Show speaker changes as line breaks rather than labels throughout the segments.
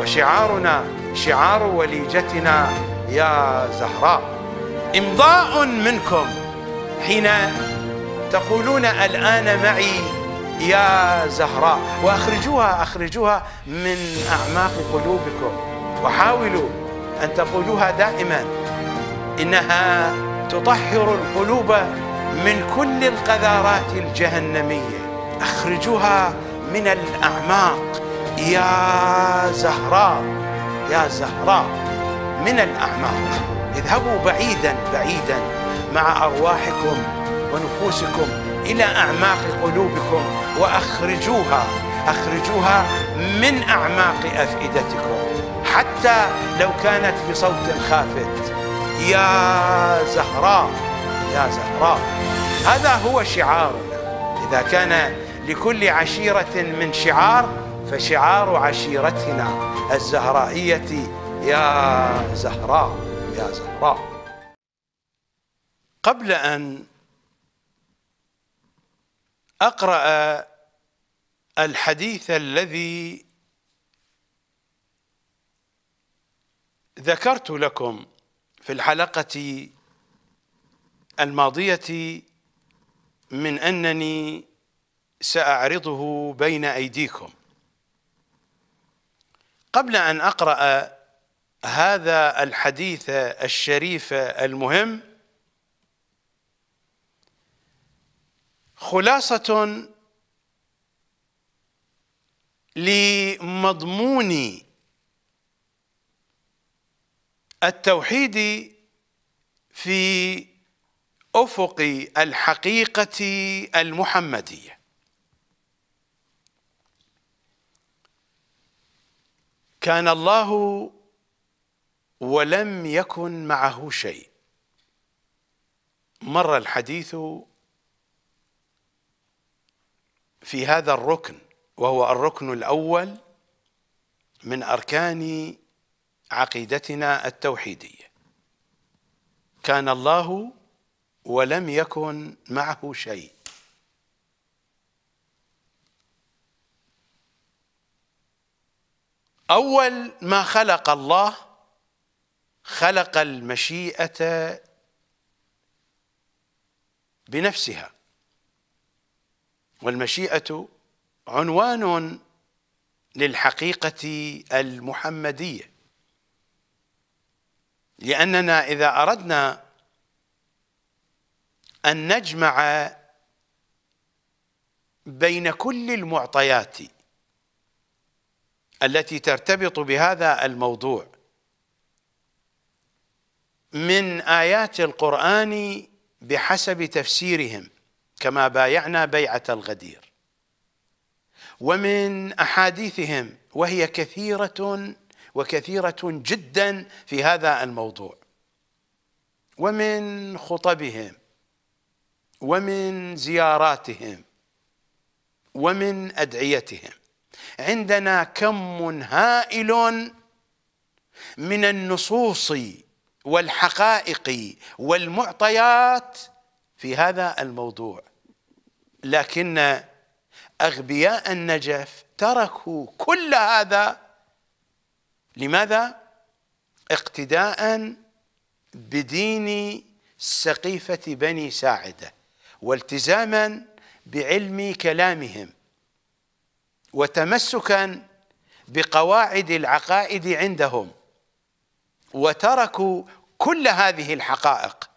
وشعارنا شعار وليجتنا يا زهراء امضاء منكم حين تقولون الآن معي يا زهراء وأخرجوها أخرجوها من أعماق قلوبكم وحاولوا أن تقولوها دائما إنها تطهر القلوب من كل القذارات الجهنمية أخرجوها من الأعماق يا زهراء يا زهراء من الأعماق اذهبوا بعيدا بعيدا مع أرواحكم ونفوسكم إلى أعماق قلوبكم وأخرجوها أخرجوها من أعماق أفئدتكم حتى لو كانت بصوت خافت يا زهراء يا زهراء هذا هو شعارنا إذا كان لكل عشيرة من شعار فشعار عشيرتنا الزهرائية يا زهراء يا زهراء قبل أن أقرأ الحديث الذي ذكرت لكم في الحلقة الماضية من أنني سأعرضه بين أيديكم قبل ان اقرا هذا الحديث الشريف المهم خلاصه لمضمون التوحيد في افق الحقيقه المحمديه كان الله ولم يكن معه شيء مر الحديث في هذا الركن وهو الركن الاول من اركان عقيدتنا التوحيديه كان الله ولم يكن معه شيء أول ما خلق الله خلق المشيئة بنفسها والمشيئة عنوان للحقيقة المحمدية لأننا إذا أردنا أن نجمع بين كل المعطيات التي ترتبط بهذا الموضوع من آيات القرآن بحسب تفسيرهم كما بايعنا بيعة الغدير ومن أحاديثهم وهي كثيرة وكثيرة جدا في هذا الموضوع ومن خطبهم ومن زياراتهم ومن أدعيتهم عندنا كم هائل من النصوص والحقائق والمعطيات في هذا الموضوع لكن اغبياء النجف تركوا كل هذا لماذا اقتداء بدين سقيفه بني ساعده والتزاما بعلم كلامهم وتمسكا بقواعد العقائد عندهم وتركوا كل هذه الحقائق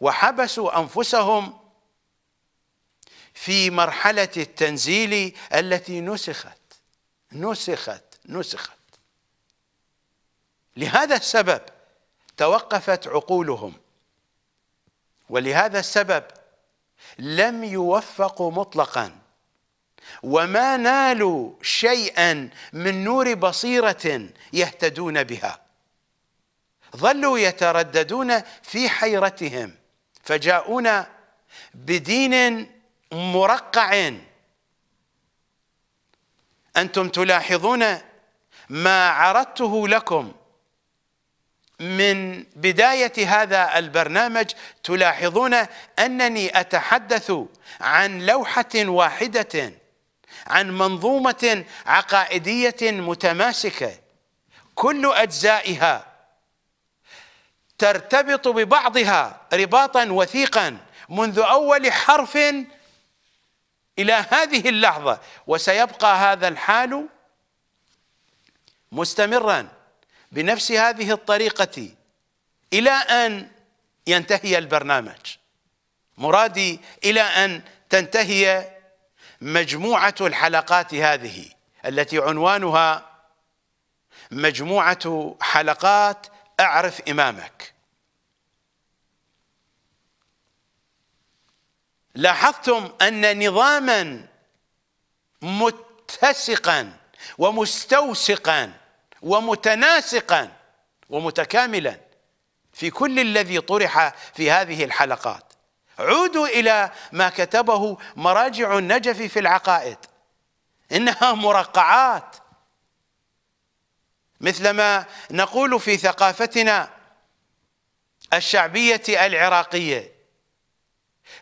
وحبسوا انفسهم في مرحله التنزيل التي نسخت نسخت نسخت لهذا السبب توقفت عقولهم ولهذا السبب لم يوفقوا مطلقا وما نالوا شيئا من نور بصيرة يهتدون بها ظلوا يترددون في حيرتهم فجاءونا بدين مرقع أنتم تلاحظون ما عرضته لكم من بداية هذا البرنامج تلاحظون أنني أتحدث عن لوحة واحدة عن منظومة عقائدية متماسكة كل أجزائها ترتبط ببعضها رباطا وثيقا منذ أول حرف إلى هذه اللحظة وسيبقى هذا الحال مستمرا بنفس هذه الطريقة إلى أن ينتهي البرنامج مرادي إلى أن تنتهي مجموعة الحلقات هذه التي عنوانها مجموعة حلقات أعرف إمامك لاحظتم أن نظاما متسقا ومستوسقا ومتناسقا ومتكاملا في كل الذي طرح في هذه الحلقات عودوا إلى ما كتبه مراجع النجف في العقائد إنها مرقعات مثلما نقول في ثقافتنا الشعبية العراقية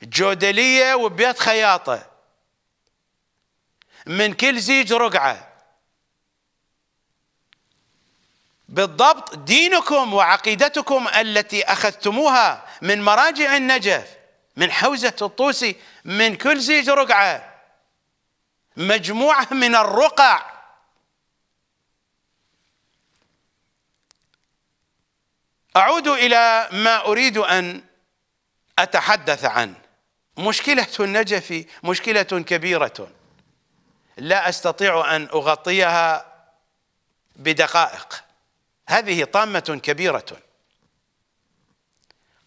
جودلية وبيت خياطة من كل زيج رقعة بالضبط دينكم وعقيدتكم التي أخذتموها من مراجع النجف من حوزة الطوسي من كل زيج رقعة مجموعة من الرقع أعود إلى ما أريد أن أتحدث عنه مشكلة النجف مشكلة كبيرة لا أستطيع أن أغطيها بدقائق هذه طامة كبيرة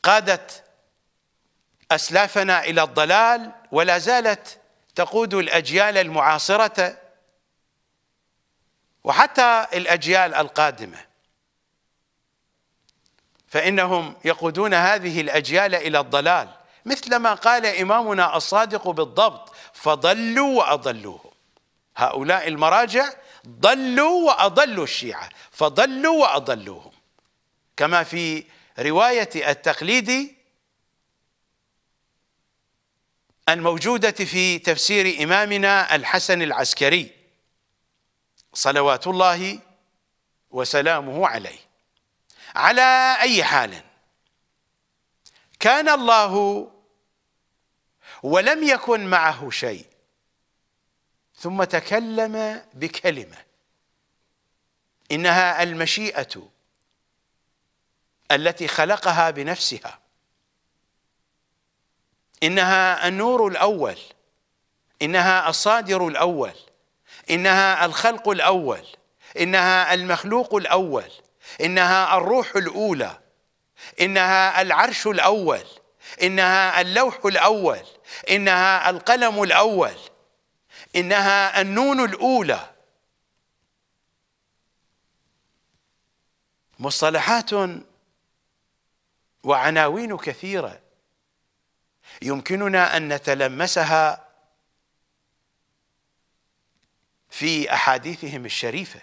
قادت اسلافنا الى الضلال ولا زالت تقود الاجيال المعاصره وحتى الاجيال القادمه فانهم يقودون هذه الاجيال الى الضلال مثل ما قال امامنا الصادق بالضبط فضلوا واضلوهم هؤلاء المراجع ضلوا واضلوا الشيعه فضلوا واضلوهم كما في روايه التقليدي الموجودة في تفسير إمامنا الحسن العسكري صلوات الله وسلامه عليه على أي حال كان الله ولم يكن معه شيء ثم تكلم بكلمة إنها المشيئة التي خلقها بنفسها انها النور الاول انها الصادر الاول انها الخلق الاول انها المخلوق الاول انها الروح الاولى انها العرش الاول انها اللوح الاول انها القلم الاول انها النون الاولى مصطلحات وعناوين كثيره يمكننا ان نتلمسها في احاديثهم الشريفه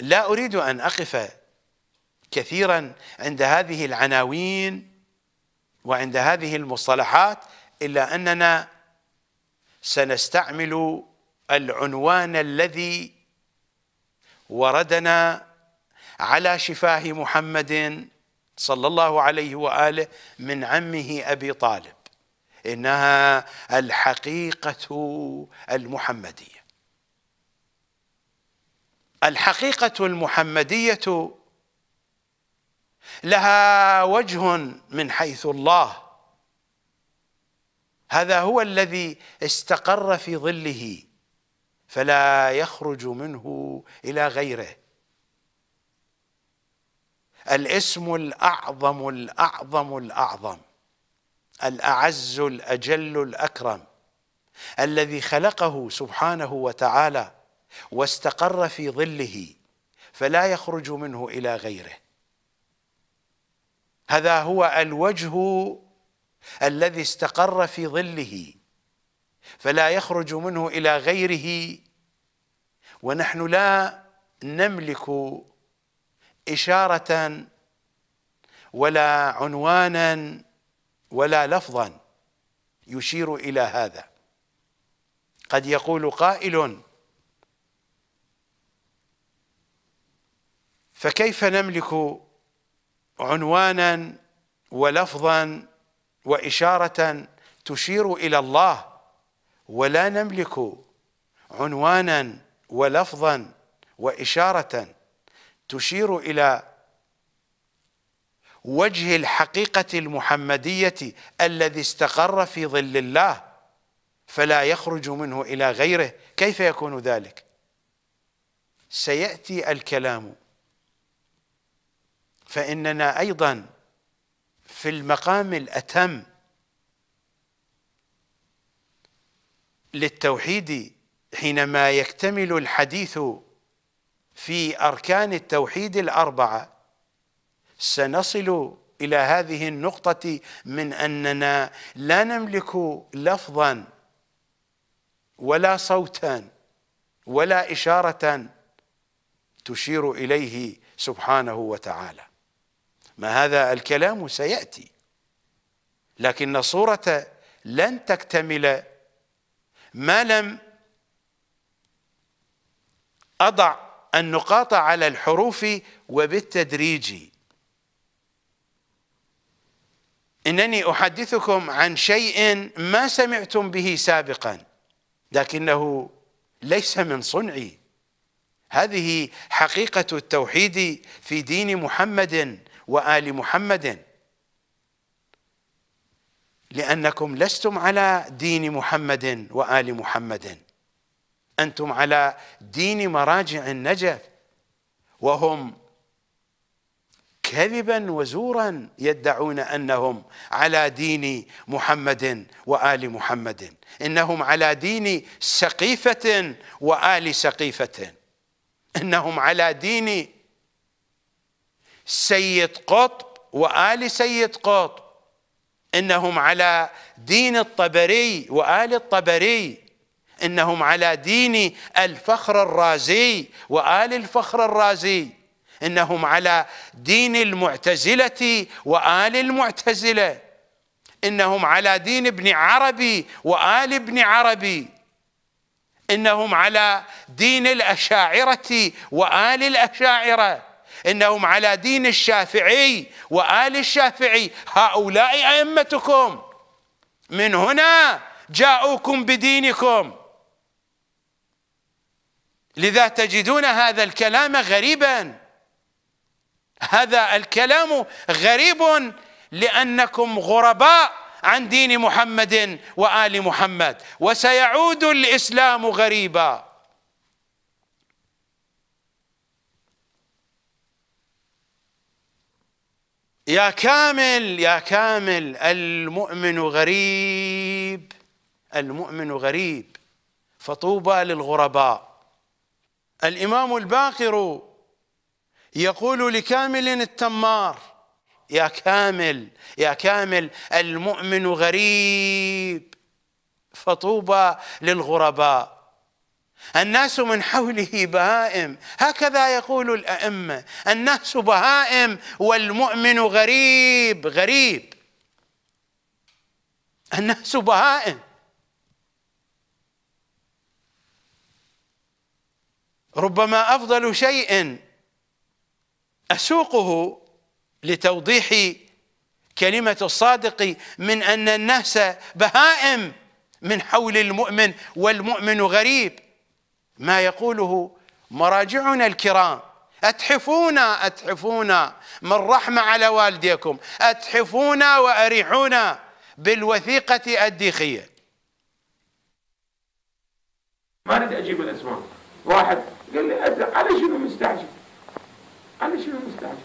لا اريد ان اقف كثيرا عند هذه العناوين وعند هذه المصطلحات الا اننا سنستعمل العنوان الذي وردنا على شفاه محمد صلى الله عليه واله من عمه ابي طالب انها الحقيقه المحمديه الحقيقه المحمديه لها وجه من حيث الله هذا هو الذي استقر في ظله فلا يخرج منه الى غيره الاسم الاعظم الاعظم الاعظم الاعز الاجل الاكرم الذي خلقه سبحانه وتعالى واستقر في ظله فلا يخرج منه الى غيره هذا هو الوجه الذي استقر في ظله فلا يخرج منه الى غيره ونحن لا نملك اشاره ولا عنوانا ولا لفظا يشير الى هذا قد يقول قائل فكيف نملك عنوانا ولفظا واشاره تشير الى الله ولا نملك عنوانا ولفظا واشاره تشير الى وجه الحقيقه المحمديه الذي استقر في ظل الله فلا يخرج منه الى غيره كيف يكون ذلك سياتي الكلام فاننا ايضا في المقام الاتم للتوحيد حينما يكتمل الحديث في أركان التوحيد الأربعة سنصل إلى هذه النقطة من أننا لا نملك لفظا ولا صوتا ولا إشارة تشير إليه سبحانه وتعالى ما هذا الكلام سيأتي لكن الصورة لن تكتمل ما لم أضع النقاط على الحروف وبالتدريج إنني أحدثكم عن شيء ما سمعتم به سابقا لكنه ليس من صنعي هذه حقيقة التوحيد في دين محمد وآل محمد لأنكم لستم على دين محمد وآل محمد أنتم على دين مراجع النجف وهم كذبا وزورا يدعون أنهم على دين محمد وآل محمد إنهم على دين سقيفة وآل سقيفة إنهم على دين سيد قطب وآل سيد قطب إنهم على دين الطبري وآل الطبري إنهم على دين الفخر الرازي وآل الفخر الرازي إنهم على دين المعتزلة وآل المعتزلة إنهم على دين ابن عربي وآل ابن عربي إنهم على دين الأشاعرة وآل الأشاعرة إنهم على دين الشافعي وآل الشافعي هؤلاء أئمتكم من هنا جاءوكم بدينكم لذا تجدون هذا الكلام غريبا هذا الكلام غريب لأنكم غرباء عن دين محمد وآل محمد وسيعود الإسلام غريبا يا كامل يا كامل المؤمن غريب المؤمن غريب فطوبى للغرباء الإمام الباقر يقول لكامل التمار يا كامل يا كامل المؤمن غريب فطوبى للغرباء الناس من حوله بهائم هكذا يقول الأئمة الناس بهائم والمؤمن غريب غريب الناس بهائم ربما افضل شيء اسوقه لتوضيح كلمه الصادق من ان الناس بهائم من حول المؤمن والمؤمن غريب ما يقوله مراجعنا الكرام اتحفونا اتحفونا من رحمه على والديكم اتحفونا واريحونا بالوثيقه الديخيه ما اريد اجيب الاسماء واحد قال لي أزرق على شنو مستعجل على شنو مستعجل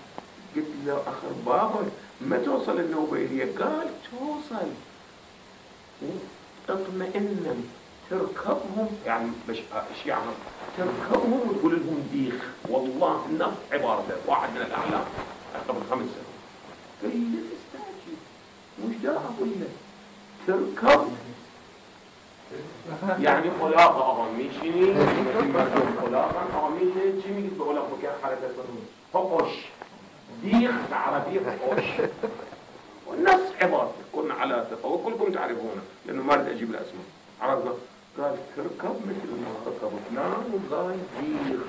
قلت له أخر بابا ما توصل النوبة إلي قال توصل اطمئنا تركبهم يعني مش ايش يعني تركبهم وتقول لهم ديخ والله نفس عبارته واحد من الاعلام قبل خمس سنوات قال لي مستعجل وش داعي اقول لك تركبهم یعنی خلاق آقا میشینی مردم خلاقا آقا میشه چی میگید به خلاق بکن حرکت کنید حقش ديخ عربي حقش والناس عبارة كنا على ثقة وكلكم تعرفونه لأنه ما مرد أجيب الأسماء عرضا قال تركب مثل ما ركب فلان وقال ديخ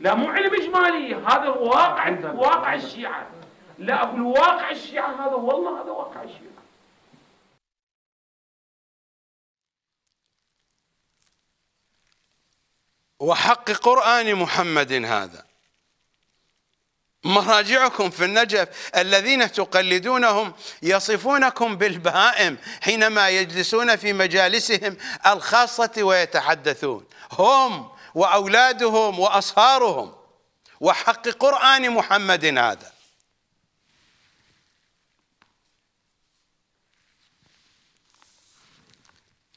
لا مو علم إجمالي هذا الواقع واقع الشيعة لا أقول واقع الشيعة هذا والله هذا واقع الشيعة وحق قرآن محمد هذا مراجعكم في النجف الذين تقلدونهم يصفونكم بالبهائم حينما يجلسون في مجالسهم الخاصة ويتحدثون هم وأولادهم وأصهارهم وحق قرآن محمد هذا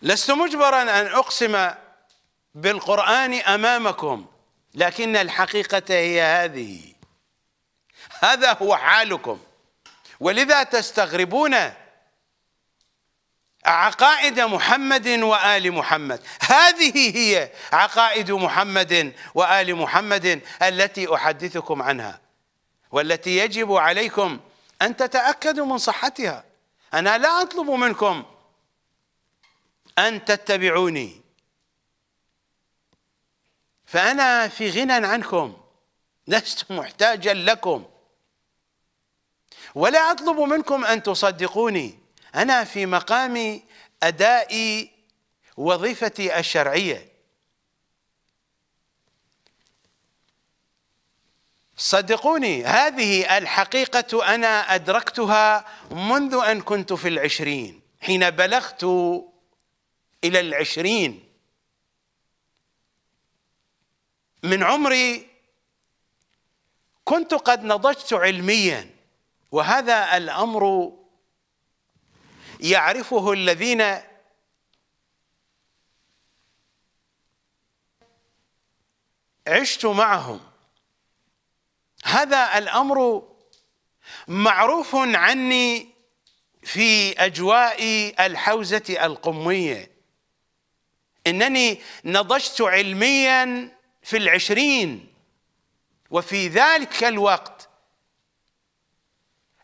لست مجبرا أن أقسم بالقرآن أمامكم لكن الحقيقة هي هذه هذا هو حالكم ولذا تستغربون عقائد محمد وآل محمد هذه هي عقائد محمد وآل محمد التي أحدثكم عنها والتي يجب عليكم أن تتأكدوا من صحتها أنا لا أطلب منكم أن تتبعوني فأنا في غنى عنكم لست محتاجا لكم ولا أطلب منكم أن تصدقوني أنا في مقام أداء وظيفتي الشرعية صدقوني هذه الحقيقة أنا أدركتها منذ أن كنت في العشرين حين بلغت إلى العشرين من عمري كنت قد نضجت علميا وهذا الامر يعرفه الذين عشت معهم هذا الامر معروف عني في اجواء الحوزه القميه انني نضجت علميا في العشرين وفي ذلك الوقت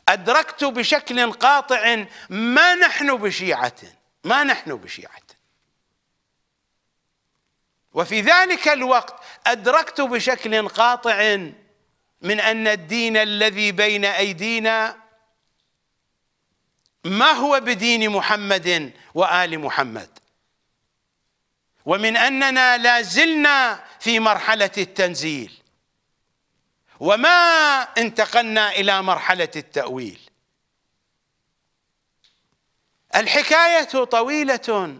أدركت بشكل قاطع ما نحن بشيعة ما نحن بشيعة وفي ذلك الوقت أدركت بشكل قاطع من أن الدين الذي بين أيدينا ما هو بدين محمد وآل محمد ومن أننا لا زلنا في مرحلة التنزيل وما انتقلنا إلى مرحلة التأويل الحكاية طويلة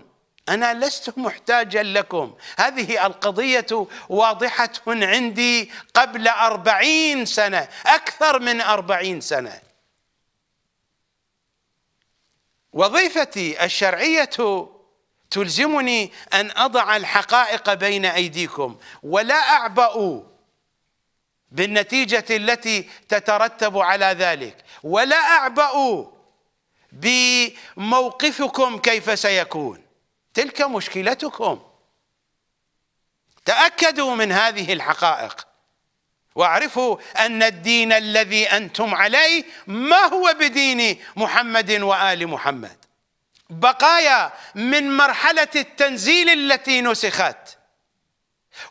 أنا لست محتاجا لكم هذه القضية واضحة عندي قبل أربعين سنة أكثر من أربعين سنة وظيفتي الشرعية تلزمني أن أضع الحقائق بين أيديكم ولا أعبأ بالنتيجة التي تترتب على ذلك ولا أعبأ بموقفكم كيف سيكون تلك مشكلتكم تأكدوا من هذه الحقائق واعرفوا أن الدين الذي أنتم عليه ما هو بدين محمد وآل محمد بقايا من مرحله التنزيل التي نسخت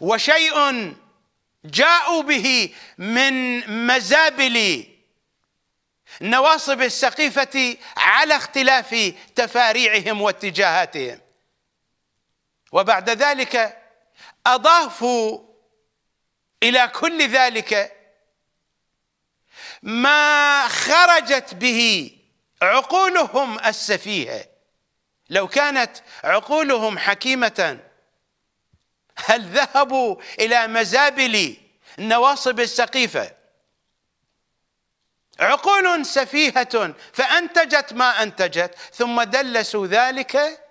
وشيء جاءوا به من مزابل نواصب السقيفه على اختلاف تفاريعهم واتجاهاتهم وبعد ذلك اضافوا الى كل ذلك ما خرجت به عقولهم السفيهه لو كانت عقولهم حكيمة هل ذهبوا إلى مزابل نواصب السقيفة عقول سفيهة فأنتجت ما أنتجت ثم دلسوا ذلك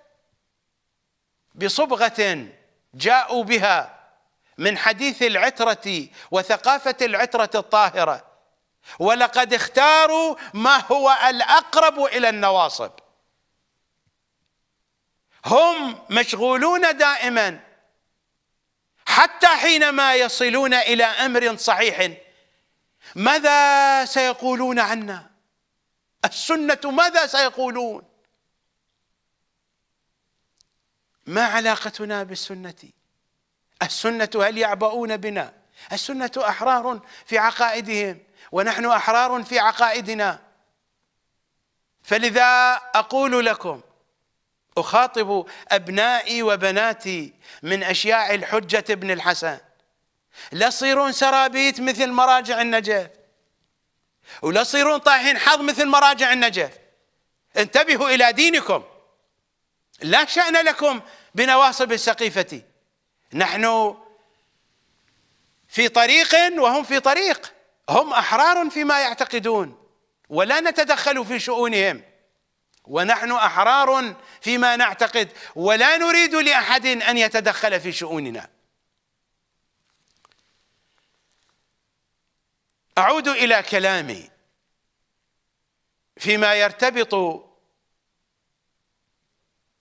بصبغة جاءوا بها من حديث العترة وثقافة العترة الطاهرة ولقد اختاروا ما هو الأقرب إلى النواصب هم مشغولون دائما حتى حينما يصلون الى امر صحيح ماذا سيقولون عنا السنه ماذا سيقولون ما علاقتنا بالسنه السنه هل يعبؤون بنا السنه احرار في عقائدهم ونحن احرار في عقائدنا فلذا اقول لكم أخاطب أبنائي وبناتي من أشياع الحجة ابن الحسن لا تصيرون سرابيت مثل مراجع النجف ولا تصيرون طايحين حظ مثل مراجع النجف انتبهوا إلى دينكم لا شأن لكم بنواصب السقيفة نحن في طريق وهم في طريق هم أحرار فيما يعتقدون ولا نتدخل في شؤونهم ونحن احرار فيما نعتقد ولا نريد لاحد ان يتدخل في شؤوننا اعود الى كلامي فيما يرتبط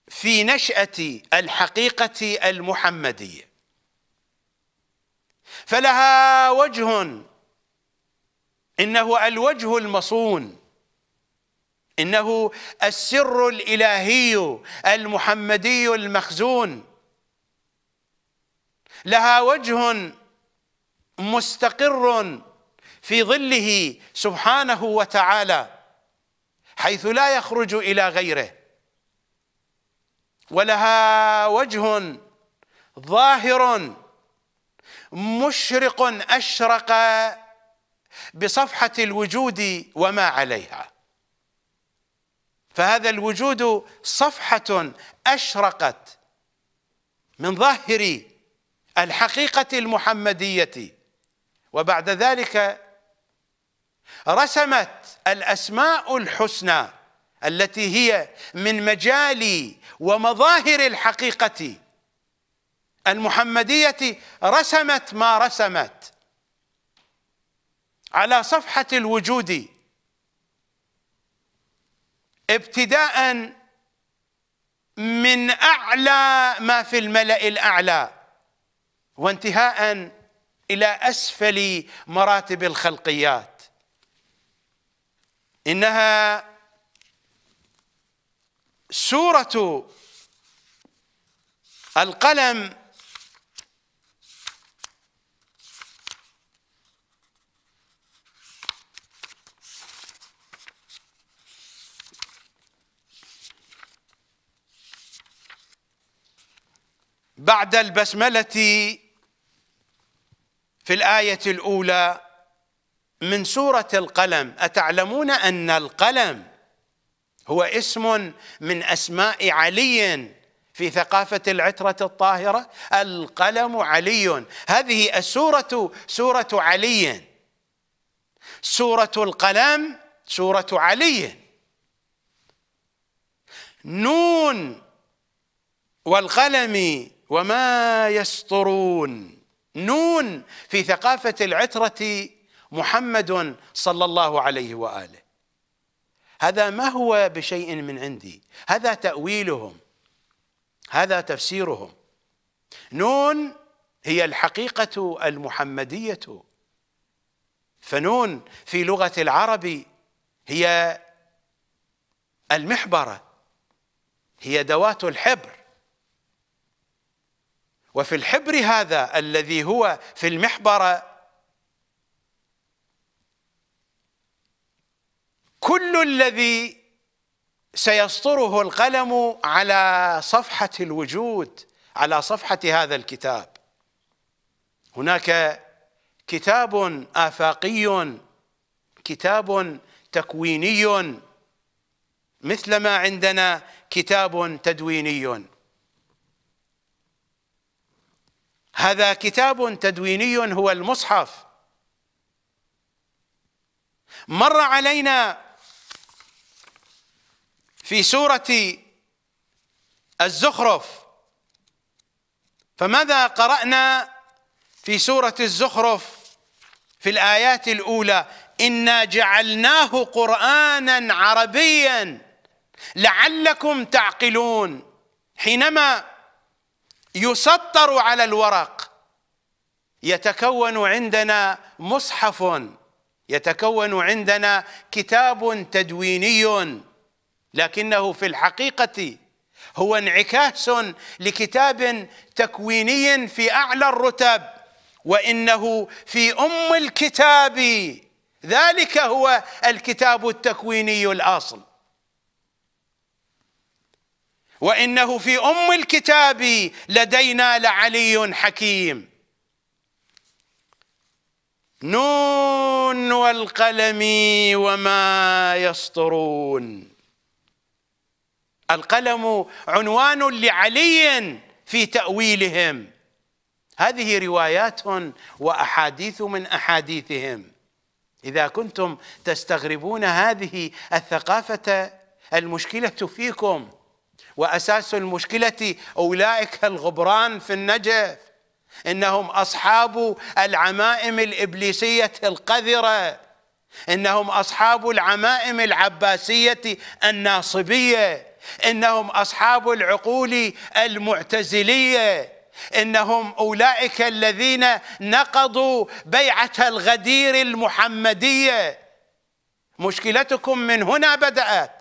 في نشاه الحقيقه المحمديه فلها وجه انه الوجه المصون إنه السر الإلهي المحمدي المخزون لها وجه مستقر في ظله سبحانه وتعالى حيث لا يخرج إلى غيره ولها وجه ظاهر مشرق أشرق بصفحة الوجود وما عليها فهذا الوجود صفحة أشرقت من ظاهر الحقيقة المحمدية وبعد ذلك رسمت الأسماء الحسنى التي هي من مجال ومظاهر الحقيقة المحمدية رسمت ما رسمت على صفحة الوجود ابتداء من اعلى ما في الملا الاعلى وانتهاء الى اسفل مراتب الخلقيات انها سوره القلم بعد البسمله في الايه الاولى من سوره القلم اتعلمون ان القلم هو اسم من اسماء علي في ثقافه العتره الطاهره القلم علي هذه السوره سوره علي سوره القلم سوره علي نون والقلم وما يسطرون نون في ثقافة العترة محمد صلى الله عليه وآله هذا ما هو بشيء من عندي هذا تأويلهم هذا تفسيرهم نون هي الحقيقة المحمدية فنون في لغة العرب هي المحبرة هي دوات الحبر وفي الحبر هذا الذي هو في المحبره كل الذي سيسطره القلم على صفحه الوجود على صفحه هذا الكتاب هناك كتاب افاقي كتاب تكويني مثلما عندنا كتاب تدويني هذا كتاب تدويني هو المصحف مر علينا في سوره الزخرف فماذا قرانا في سوره الزخرف في الايات الاولى انا جعلناه قرانا عربيا لعلكم تعقلون حينما يسطر على الورق يتكون عندنا مصحف يتكون عندنا كتاب تدويني لكنه في الحقيقه هو انعكاس لكتاب تكويني في اعلى الرتب وانه في ام الكتاب ذلك هو الكتاب التكويني الاصل وانه في ام الكتاب لدينا لعلي حكيم نون والقلم وما يسطرون القلم عنوان لعلي في تاويلهم هذه روايات واحاديث من احاديثهم اذا كنتم تستغربون هذه الثقافه المشكله فيكم وأساس المشكلة أولئك الغبران في النجف إنهم أصحاب العمائم الإبليسية القذرة إنهم أصحاب العمائم العباسية الناصبية إنهم أصحاب العقول المعتزلية انهم اولئك الذين نقضوا بيعه الغدير المحمديه مشكلتكم من هنا بدات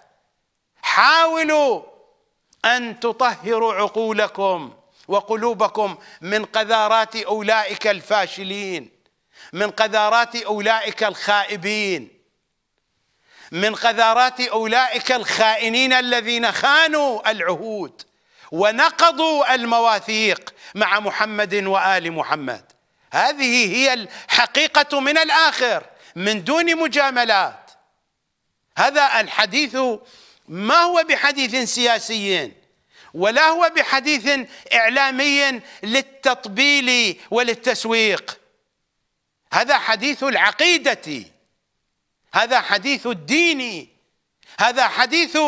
حاولوا أن تطهروا عقولكم وقلوبكم من قذارات أولئك الفاشلين من قذارات أولئك الخائبين من قذارات أولئك الخائنين الذين خانوا العهود ونقضوا المواثيق مع محمد وآل محمد هذه هي الحقيقة من الآخر من دون مجاملات هذا الحديث ما هو بحديث سياسي ولا هو بحديث إعلامي للتطبيل وللتسويق هذا حديث العقيدة هذا حديث الدين هذا حديث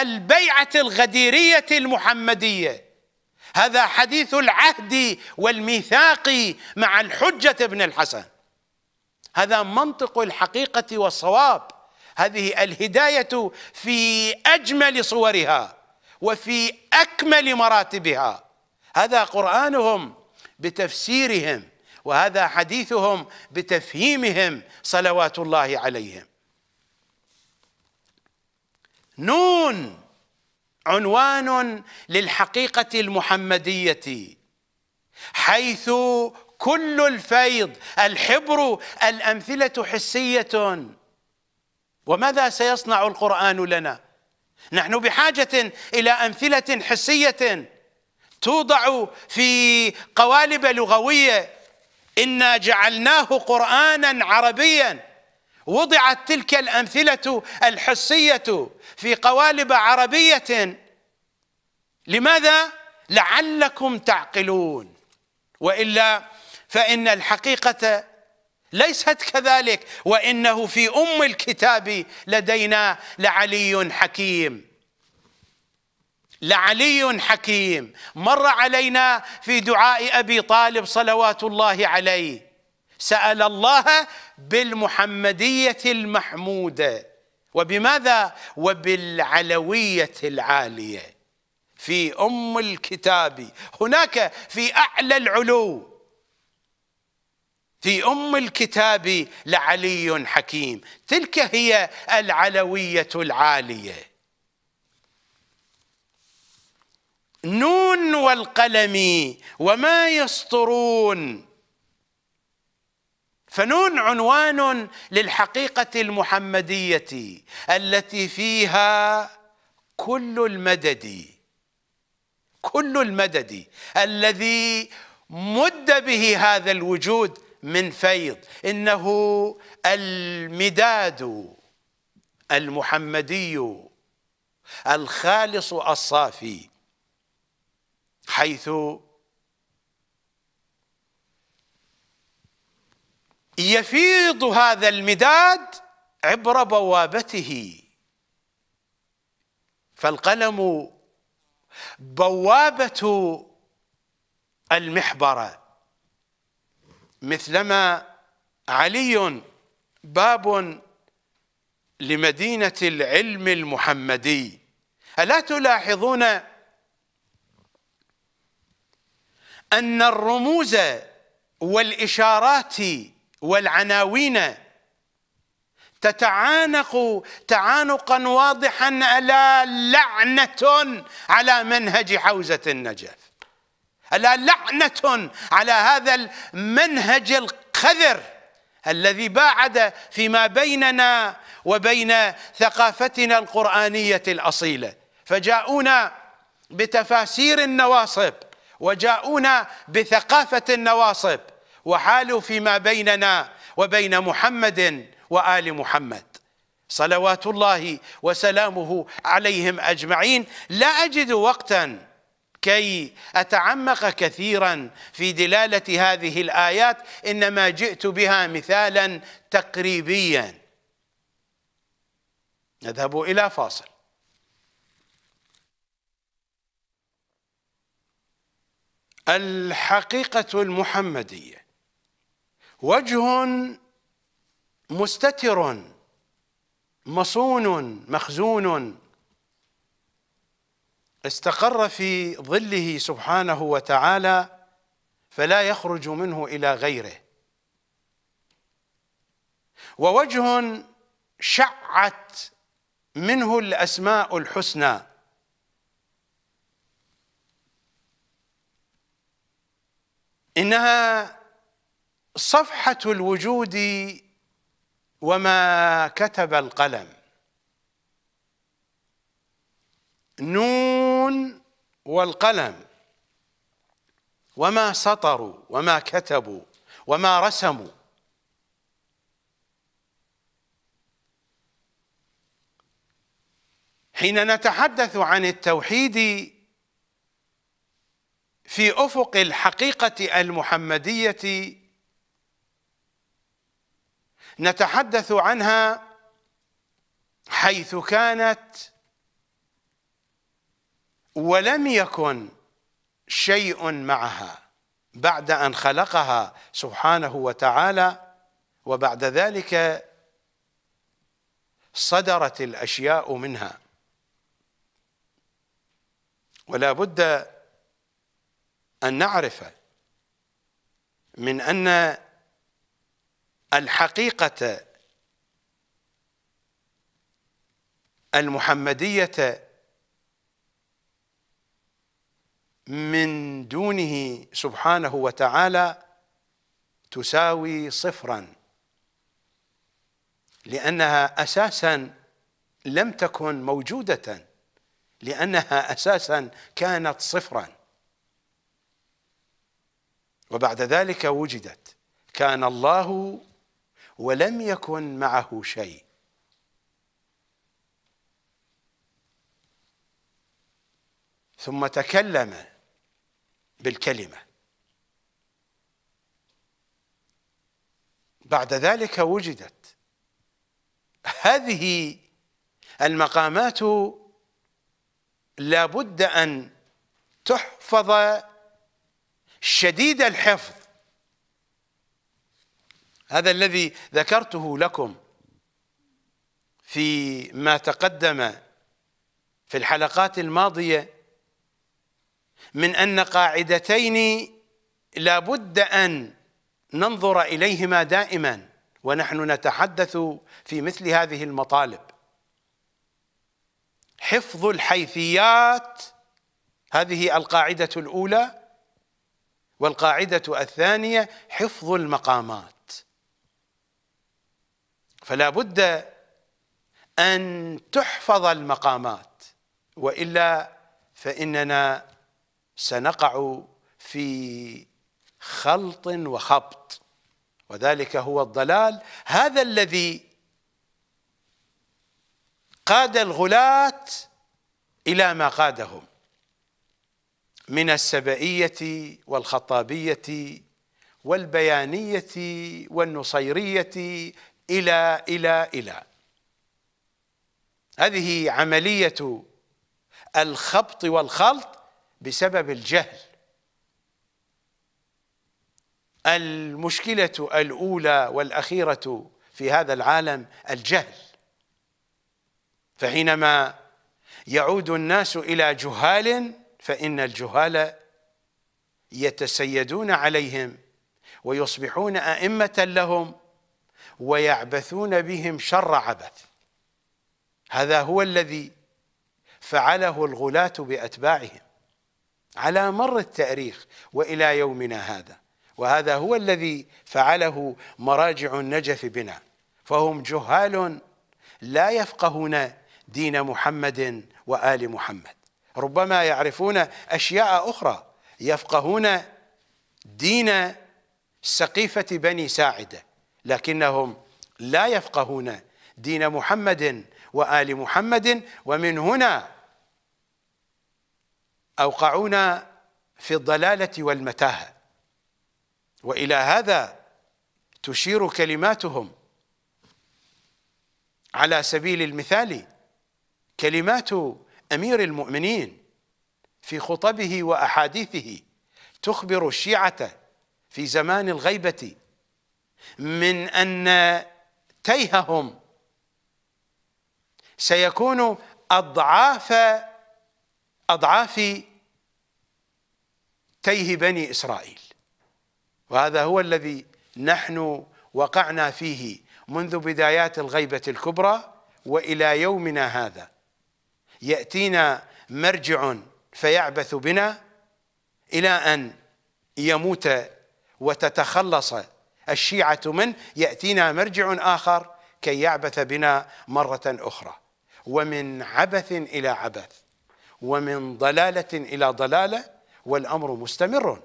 البيعة الغديرية المحمدية هذا حديث العهد والميثاق مع الحجة ابن الحسن هذا منطق الحقيقة والصواب هذه الهداية في أجمل صورها وفي أكمل مراتبها هذا قرآنهم بتفسيرهم وهذا حديثهم بتفهيمهم صلوات الله عليهم نون عنوان للحقيقة المحمدية حيث كل الفيض الحبر الأمثلة حسية وماذا سيصنع القرآن لنا؟ نحن بحاجة إلى أمثلة حسية توضع في قوالب لغوية إنا جعلناه قرآنا عربيا وضعت تلك الأمثلة الحسية في قوالب عربية لماذا؟ لعلكم تعقلون وإلا فإن الحقيقة ليست كذلك وانه في ام الكتاب لدينا لعلي حكيم لعلي حكيم مر علينا في دعاء ابي طالب صلوات الله عليه سال الله بالمحمديه المحموده وبماذا وبالعلويه العاليه في ام الكتاب هناك في اعلى العلو في ام الكتاب لعلي حكيم تلك هي العلويه العاليه نون والقلم وما يسطرون فنون عنوان للحقيقه المحمديه التي فيها كل المدد كل المدد الذي مد به هذا الوجود من فيض إنه المداد المحمدي الخالص الصافي حيث يفيض هذا المداد عبر بوابته فالقلم بوابة المحبره مثلما علي باب لمدينة العلم المحمدي ألا تلاحظون أن الرموز والإشارات والعناوين تتعانق تعانقا واضحا ألا لعنة على منهج حوزة النجف ألا لعنة على هذا المنهج القذر الذي باعد فيما بيننا وبين ثقافتنا القرآنية الأصيلة فجاءونا بتفاسير النواصب وجاءونا بثقافة النواصب وحالوا فيما بيننا وبين محمد وآل محمد صلوات الله وسلامه عليهم أجمعين لا أجد وقتاً كي اتعمق كثيرا في دلاله هذه الايات انما جئت بها مثالا تقريبيا نذهب الى فاصل الحقيقه المحمديه وجه مستتر مصون مخزون استقر في ظله سبحانه وتعالى فلا يخرج منه الى غيره ووجه شعت منه الاسماء الحسنى انها صفحه الوجود وما كتب القلم نور والقلم وما سطروا وما كتبوا وما رسموا حين نتحدث عن التوحيد في افق الحقيقه المحمديه نتحدث عنها حيث كانت ولم يكن شيء معها بعد أن خلقها سبحانه وتعالى وبعد ذلك صدرت الأشياء منها ولا بد أن نعرف من أن الحقيقة المحمدية من دونه سبحانه وتعالى تساوي صفرا لانها اساسا لم تكن موجوده لانها اساسا كانت صفرا وبعد ذلك وجدت كان الله ولم يكن معه شيء ثم تكلم بالكلمه بعد ذلك وجدت هذه المقامات لابد ان تحفظ شديد الحفظ هذا الذي ذكرته لكم في ما تقدم في الحلقات الماضيه من ان قاعدتين لا بد ان ننظر اليهما دائما ونحن نتحدث في مثل هذه المطالب حفظ الحيثيات هذه القاعده الاولى والقاعده الثانيه حفظ المقامات فلا بد ان تحفظ المقامات والا فاننا سنقع في خلط وخبط وذلك هو الضلال هذا الذي قاد الغلاة إلى ما قادهم من السبئية والخطابية والبيانية والنصيرية إلى إلى إلى هذه عملية الخبط والخلط بسبب الجهل المشكلة الأولى والأخيرة في هذا العالم الجهل فحينما يعود الناس إلى جهال فإن الجهال يتسيدون عليهم ويصبحون أئمة لهم ويعبثون بهم شر عبث هذا هو الذي فعله الغلاة بأتباعهم على مر التاريخ والى يومنا هذا وهذا هو الذي فعله مراجع النجف بنا فهم جهال لا يفقهون دين محمد وال محمد ربما يعرفون اشياء اخرى يفقهون دين سقيفه بني ساعده لكنهم لا يفقهون دين محمد وال محمد ومن هنا أوقعونا في الضلالة والمتاهة وإلى هذا تشير كلماتهم على سبيل المثال كلمات أمير المؤمنين في خطبه وأحاديثه تخبر الشيعة في زمان الغيبة من أن تيههم سيكون أضعاف أضعاف تيه بني إسرائيل وهذا هو الذي نحن وقعنا فيه منذ بدايات الغيبة الكبرى وإلى يومنا هذا يأتينا مرجع فيعبث بنا إلى أن يموت وتتخلص الشيعة منه يأتينا مرجع آخر كي يعبث بنا مرة أخرى ومن عبث إلى عبث ومن ضلالة إلى ضلالة والأمر مستمر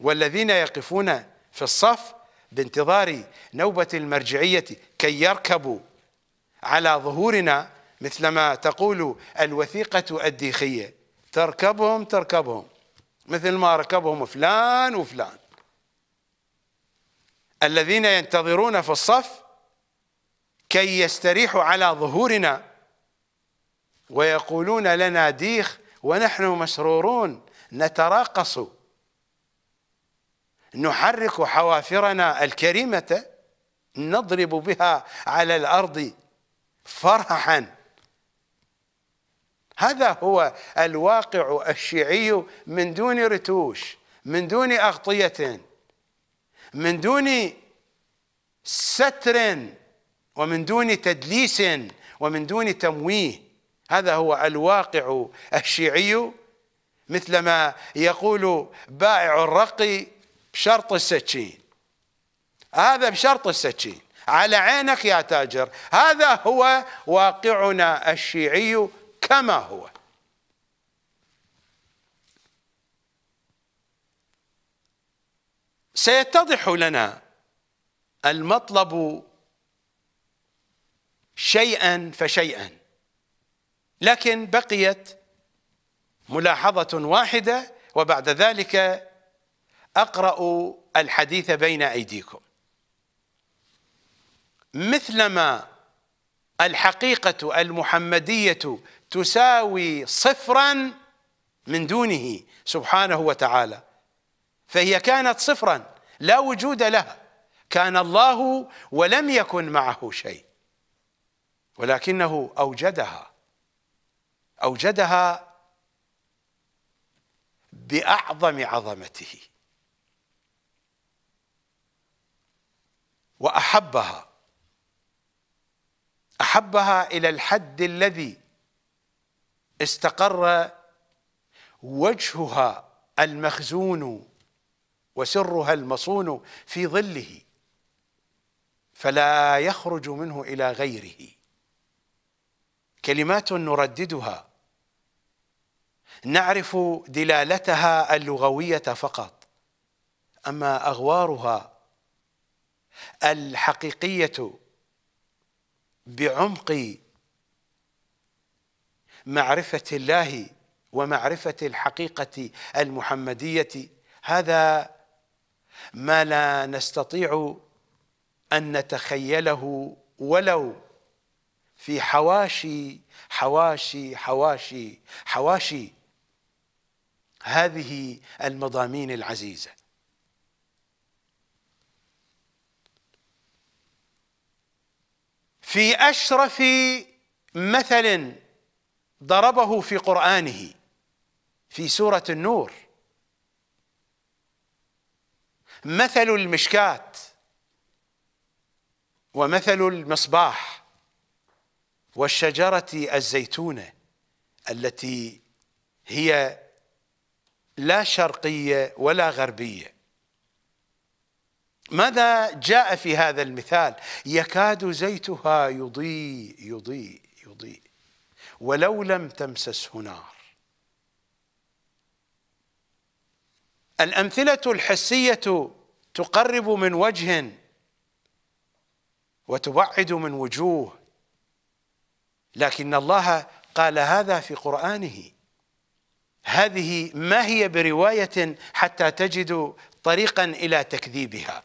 والذين يقفون في الصف بانتظار نوبة المرجعية كي يركبوا على ظهورنا مثلما تقول الوثيقة الديخية تركبهم تركبهم مثل ما ركبهم فلان وفلان الذين ينتظرون في الصف كي يستريحوا على ظهورنا ويقولون لنا ديخ ونحن مسرورون نتراقص نحرك حوافرنا الكريمة نضرب بها على الأرض فرحا هذا هو الواقع الشيعي من دون رتوش من دون أغطية من دون ستر ومن دون تدليس ومن دون تمويه هذا هو الواقع الشيعي مثلما يقول بائع الرقي بشرط السكين هذا بشرط السكين على عينك يا تاجر هذا هو واقعنا الشيعي كما هو سيتضح لنا المطلب شيئا فشيئا لكن بقيت ملاحظة واحدة وبعد ذلك أقرأ الحديث بين أيديكم مثلما الحقيقة المحمدية تساوي صفرا من دونه سبحانه وتعالى فهي كانت صفرا لا وجود لها كان الله ولم يكن معه شيء ولكنه أوجدها أوجدها بأعظم عظمته وأحبها أحبها إلى الحد الذي استقر وجهها المخزون وسرها المصون في ظله فلا يخرج منه إلى غيره كلمات نرددها نعرف دلالتها اللغويه فقط اما اغوارها الحقيقيه بعمق معرفه الله ومعرفه الحقيقه المحمديه هذا ما لا نستطيع ان نتخيله ولو في حواشي حواشي حواشي حواشي هذه المضامين العزيزه في اشرف مثل ضربه في قرانه في سوره النور مثل المشكاه ومثل المصباح والشجرة الزيتونة التي هي لا شرقية ولا غربية ماذا جاء في هذا المثال يكاد زيتها يضيء يضيء يضيء ولو لم تمسسه نار الأمثلة الحسية تقرب من وجه وتبعد من وجوه لكن الله قال هذا في قرآنه هذه ما هي برواية حتى تجد طريقا إلى تكذيبها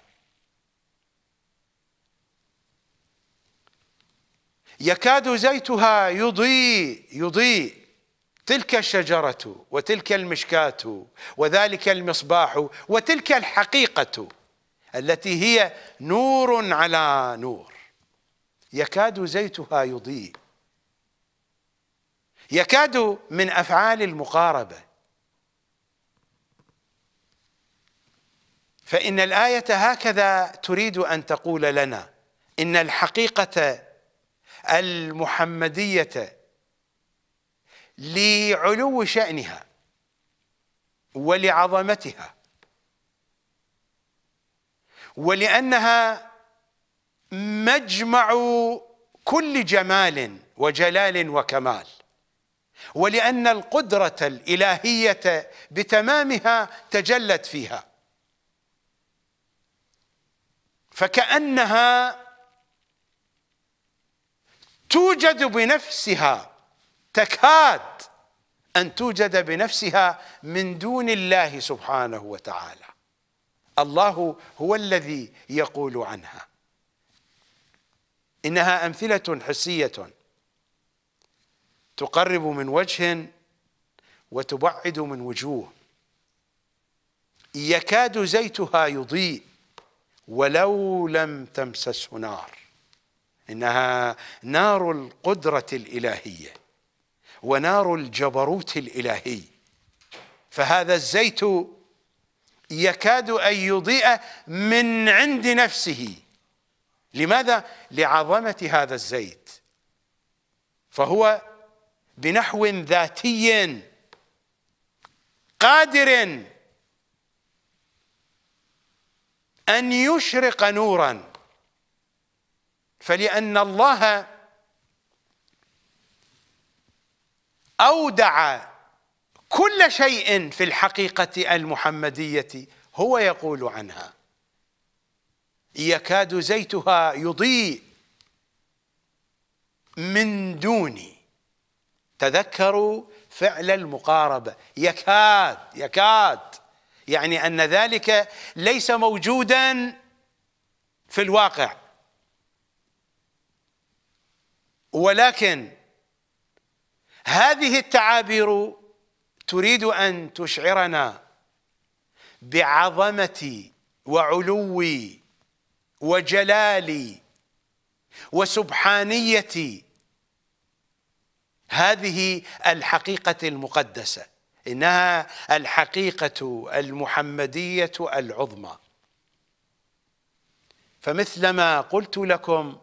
يكاد زيتها يضيء يضيء تلك الشجرة وتلك المشكاة وذلك المصباح وتلك الحقيقة التي هي نور على نور يكاد زيتها يضيء يكاد من افعال المقاربه فان الايه هكذا تريد ان تقول لنا ان الحقيقه المحمديه لعلو شانها ولعظمتها ولانها مجمع كل جمال وجلال وكمال ولأن القدرة الإلهية بتمامها تجلت فيها فكأنها توجد بنفسها تكاد أن توجد بنفسها من دون الله سبحانه وتعالى الله هو الذي يقول عنها إنها أمثلة حسية تقرب من وجه وتبعد من وجوه يكاد زيتها يضيء ولو لم تمسسه نار انها نار القدره الالهيه ونار الجبروت الالهي فهذا الزيت يكاد ان يضيء من عند نفسه لماذا لعظمه هذا الزيت فهو بنحو ذاتي قادر ان يشرق نورا فلان الله اودع كل شيء في الحقيقه المحمديه هو يقول عنها يكاد زيتها يضيء من دوني تذكروا فعل المقاربة يكاد يكاد يعني أن ذلك ليس موجودا في الواقع ولكن هذه التعابير تريد أن تشعرنا بعظمة وعلو وجلال وسبحانية هذه الحقيقة المقدسة إنها الحقيقة المحمدية العظمى فمثلما قلت لكم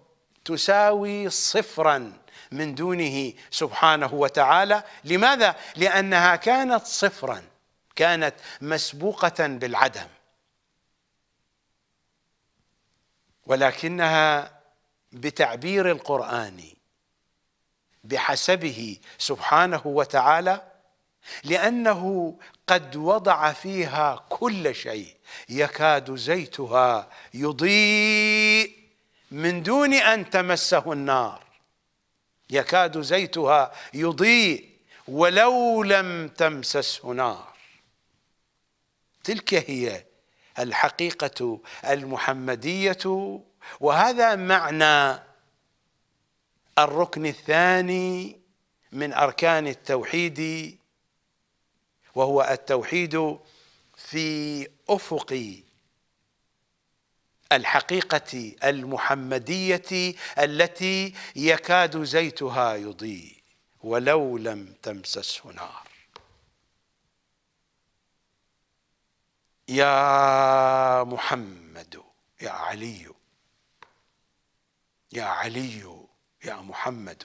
تساوي صفرا من دونه سبحانه وتعالى لماذا؟ لأنها كانت صفرا كانت مسبوقة بالعدم ولكنها بتعبير القرآني بحسبه سبحانه وتعالى لانه قد وضع فيها كل شيء يكاد زيتها يضيء من دون ان تمسه النار يكاد زيتها يضيء ولو لم تمسسه نار تلك هي الحقيقه المحمديه وهذا معنى الركن الثاني من أركان التوحيد وهو التوحيد في أفق الحقيقة المحمدية التي يكاد زيتها يضيء ولو لم تمسسه نار يا محمد يا علي يا علي يا محمد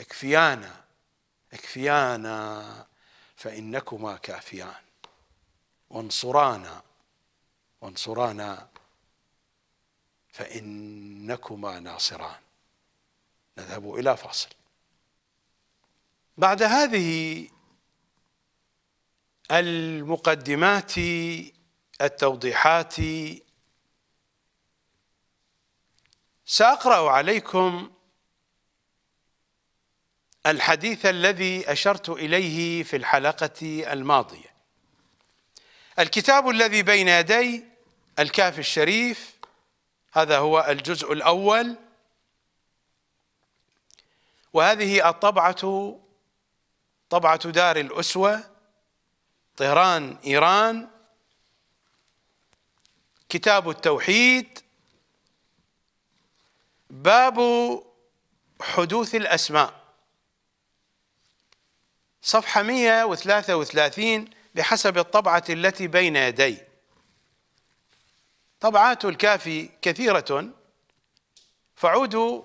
اكفيانا اكفيانا فإنكما كافيان وانصرانا وانصرانا فإنكما ناصران نذهب إلى فاصل بعد هذه المقدمات التوضيحات ساقرا عليكم الحديث الذي اشرت اليه في الحلقه الماضيه الكتاب الذي بين يدي الكافي الشريف هذا هو الجزء الاول وهذه الطبعه طبعه دار الاسوه طهران ايران كتاب التوحيد باب حدوث الاسماء صفحة 133 بحسب الطبعة التي بين يدي طبعات الكافي كثيرة فعودوا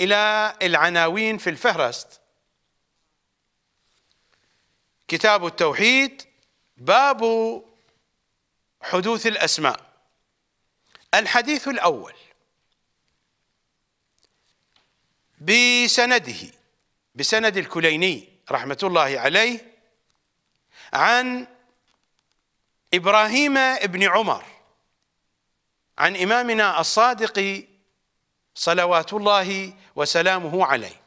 إلى العناوين في الفهرست كتاب التوحيد باب حدوث الأسماء الحديث الأول بسنده بسند الكليني رحمة الله عليه عن إبراهيم بن عمر عن إمامنا الصادق صلوات الله وسلامه عليه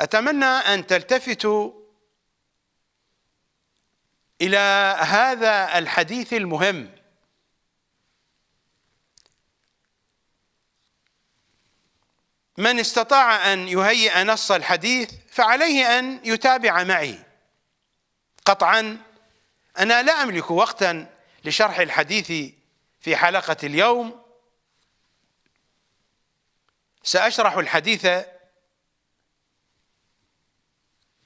أتمنى أن تلتفتوا إلى هذا الحديث المهم من استطاع أن يهيئ نص الحديث فعليه ان يتابع معي قطعا انا لا املك وقتا لشرح الحديث في حلقه اليوم ساشرح الحديث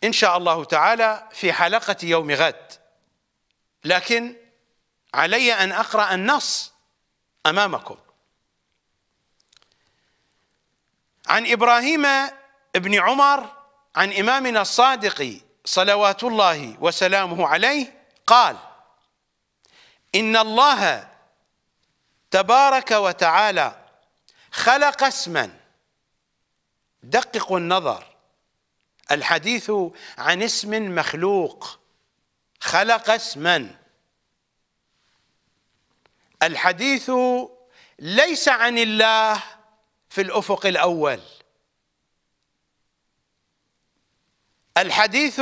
ان شاء الله تعالى في حلقه يوم غد لكن علي ان اقرا النص امامكم عن ابراهيم بن عمر عن إمامنا الصادق صلوات الله وسلامه عليه قال إن الله تبارك وتعالى خلق اسما دققوا النظر الحديث عن اسم مخلوق خلق اسما الحديث ليس عن الله في الأفق الأول الحديث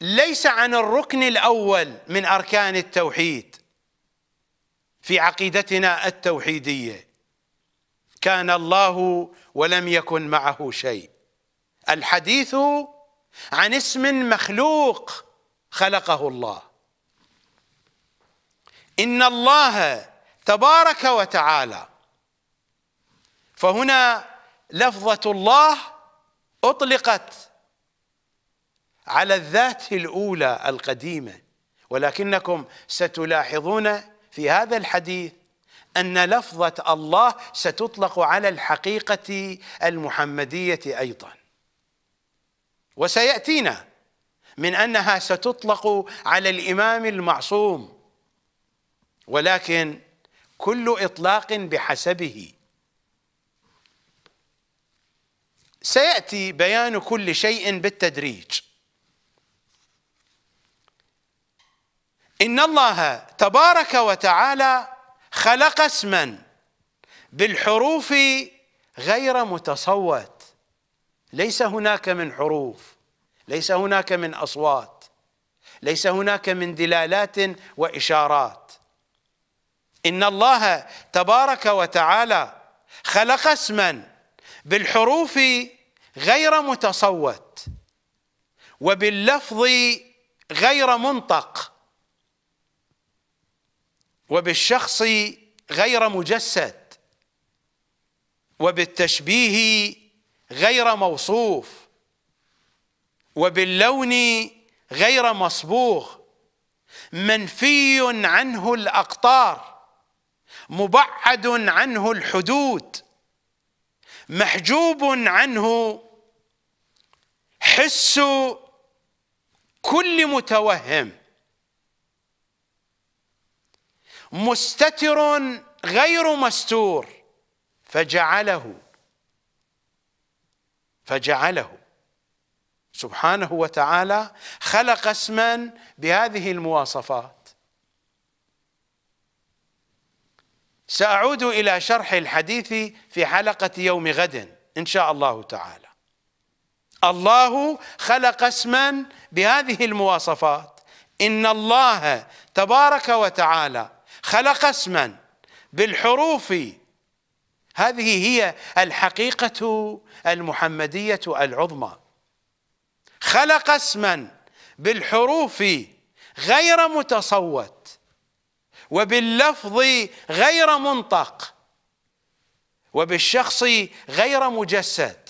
ليس عن الركن الاول من اركان التوحيد في عقيدتنا التوحيديه كان الله ولم يكن معه شيء الحديث عن اسم مخلوق خلقه الله ان الله تبارك وتعالى فهنا لفظه الله اطلقت على الذات الأولى القديمة ولكنكم ستلاحظون في هذا الحديث أن لفظة الله ستطلق على الحقيقة المحمدية أيضا وسيأتينا من أنها ستطلق على الإمام المعصوم ولكن كل إطلاق بحسبه سيأتي بيان كل شيء بالتدريج إن الله تبارك وتعالى خلق اسما بالحروف غير متصوت ليس هناك من حروف ليس هناك من أصوات ليس هناك من دلالات وإشارات إن الله تبارك وتعالى خلق اسما بالحروف غير متصوت وباللفظ غير منطق وبالشخص غير مجسد وبالتشبيه غير موصوف وباللون غير مصبوغ منفي عنه الاقطار مبعد عنه الحدود محجوب عنه حس كل متوهم مستتر غير مستور فجعله فجعله سبحانه وتعالى خلق اسما بهذه المواصفات ساعود الى شرح الحديث في حلقه يوم غد ان شاء الله تعالى الله خلق اسما بهذه المواصفات ان الله تبارك وتعالى خلق اسما بالحروف هذه هي الحقيقة المحمدية العظمى خلق اسما بالحروف غير متصوت وباللفظ غير منطق وبالشخص غير مجسد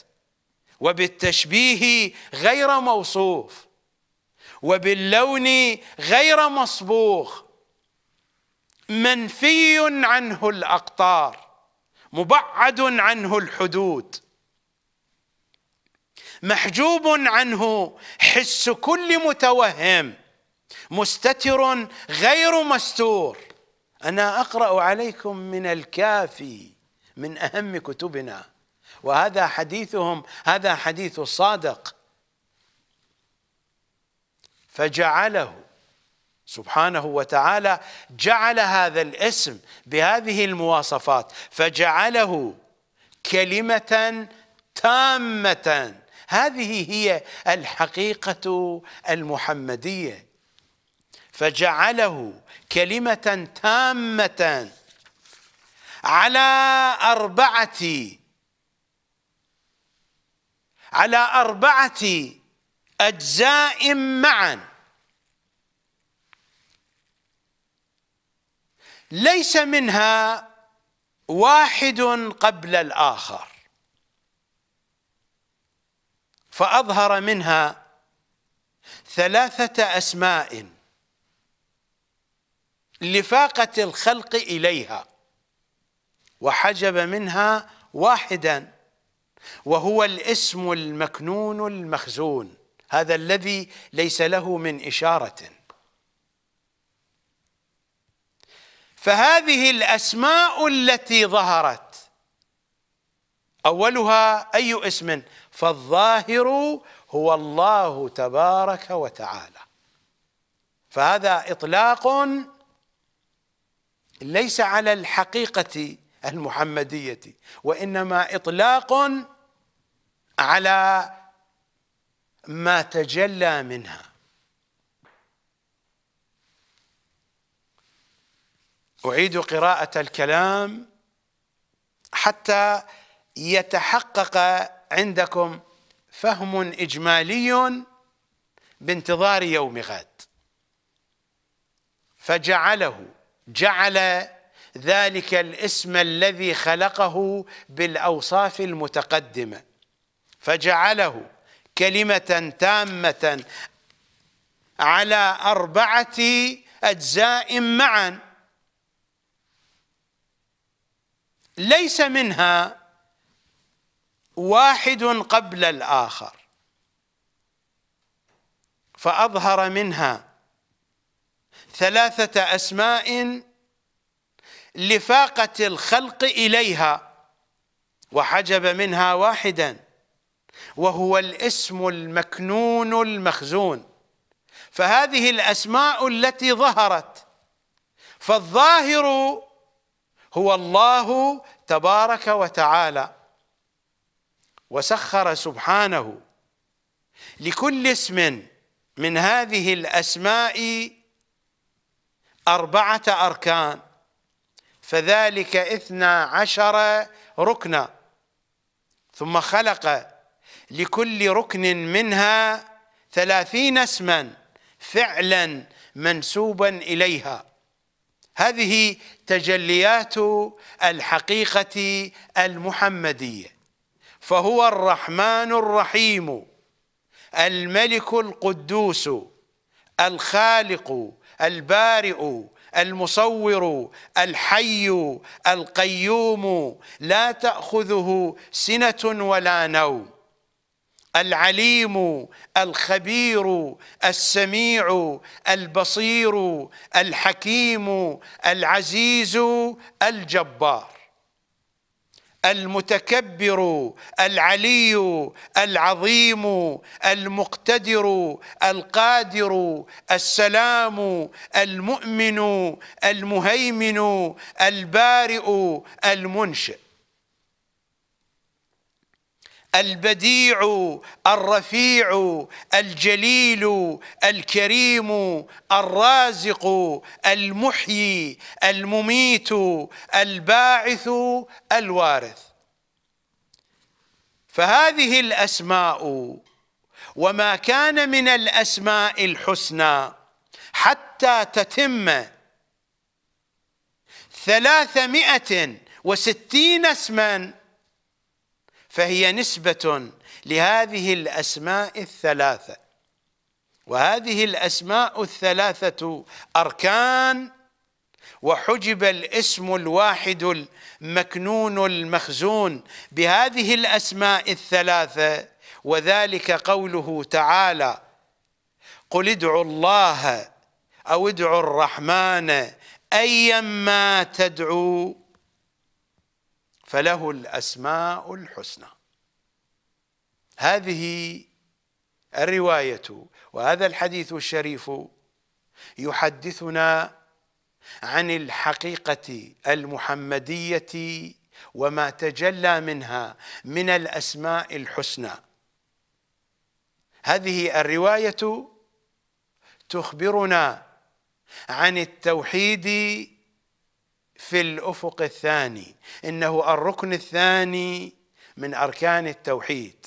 وبالتشبيه غير موصوف وباللون غير مصبوغ منفي عنه الاقطار مبعد عنه الحدود محجوب عنه حس كل متوهم مستتر غير مستور انا اقرا عليكم من الكافي من اهم كتبنا وهذا حديثهم هذا حديث الصادق فجعله سبحانه وتعالى جعل هذا الاسم بهذه المواصفات فجعله كلمه تامه هذه هي الحقيقه المحمديه فجعله كلمه تامه على اربعه على اربعه اجزاء معا ليس منها واحد قبل الآخر فأظهر منها ثلاثة أسماء لفاقة الخلق إليها وحجب منها واحدا وهو الاسم المكنون المخزون هذا الذي ليس له من إشارة فهذه الاسماء التي ظهرت اولها اي اسم فالظاهر هو الله تبارك وتعالى فهذا اطلاق ليس على الحقيقه المحمديه وانما اطلاق على ما تجلى منها اعيد قراءه الكلام حتى يتحقق عندكم فهم اجمالي بانتظار يوم غد فجعله جعل ذلك الاسم الذي خلقه بالاوصاف المتقدمه فجعله كلمه تامه على اربعه اجزاء معا ليس منها واحد قبل الآخر فأظهر منها ثلاثة أسماء لفاقة الخلق إليها وحجب منها واحدا وهو الاسم المكنون المخزون فهذه الأسماء التي ظهرت فالظاهر هو الله تبارك وتعالى وسخر سبحانه لكل اسم من هذه الأسماء أربعة أركان فذلك إثنا عشر ركنا ثم خلق لكل ركن منها ثلاثين اسما فعلا منسوبا إليها هذه تجليات الحقيقة المحمدية فهو الرحمن الرحيم الملك القدوس الخالق البارئ المصور الحي القيوم لا تأخذه سنة ولا نوم العليم الخبير السميع البصير الحكيم العزيز الجبار المتكبر العلي العظيم المقتدر القادر السلام المؤمن المهيمن البارئ المنشئ البديع الرفيع الجليل الكريم الرازق المحيي المميت الباعث الوارث فهذه الاسماء وما كان من الاسماء الحسنى حتى تتم ثلاثمائه وستين اسما فهي نسبة لهذه الأسماء الثلاثة وهذه الأسماء الثلاثة أركان وحجب الاسم الواحد المكنون المخزون بهذه الأسماء الثلاثة وذلك قوله تعالى قل ادعوا الله أو ادعوا الرحمن أيما تدعوا فله الأسماء الحسنى هذه الرواية وهذا الحديث الشريف يحدثنا عن الحقيقة المحمدية وما تجلى منها من الأسماء الحسنى هذه الرواية تخبرنا عن التوحيد في الافق الثاني انه الركن الثاني من اركان التوحيد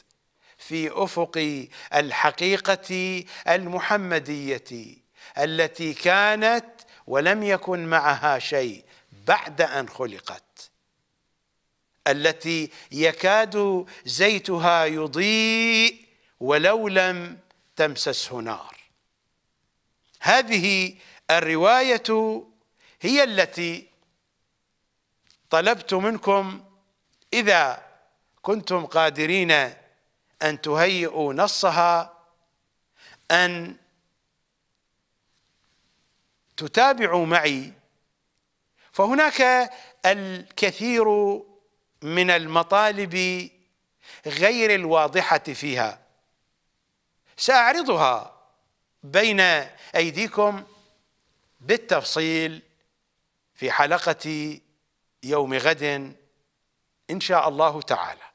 في افق الحقيقه المحمديه التي كانت ولم يكن معها شيء بعد ان خلقت التي يكاد زيتها يضيء ولو لم تمسسه نار هذه الروايه هي التي طلبت منكم إذا كنتم قادرين أن تهيئوا نصها أن تتابعوا معي فهناك الكثير من المطالب غير الواضحة فيها سأعرضها بين أيديكم بالتفصيل في حلقة يوم غد إن شاء الله تعالى